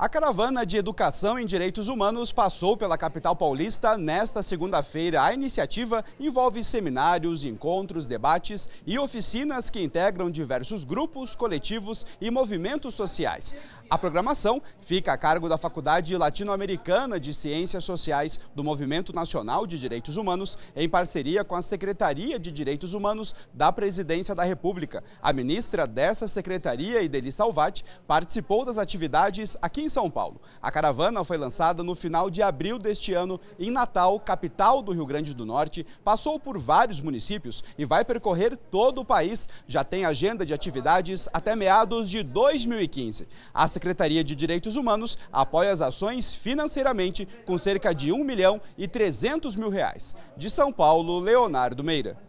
A caravana de educação em direitos humanos passou pela capital paulista nesta segunda-feira. A iniciativa envolve seminários, encontros, debates e oficinas que integram diversos grupos, coletivos e movimentos sociais. A programação fica a cargo da Faculdade Latino-Americana de Ciências Sociais do Movimento Nacional de Direitos Humanos, em parceria com a Secretaria de Direitos Humanos da Presidência da República. A ministra dessa secretaria, Ideli Salvati, participou das atividades aqui em em São Paulo. A caravana foi lançada no final de abril deste ano em Natal, capital do Rio Grande do Norte, passou por vários municípios e vai percorrer todo o país. Já tem agenda de atividades até meados de 2015. A Secretaria de Direitos Humanos apoia as ações financeiramente com cerca de 1 milhão e 300 mil reais. De São Paulo, Leonardo Meira.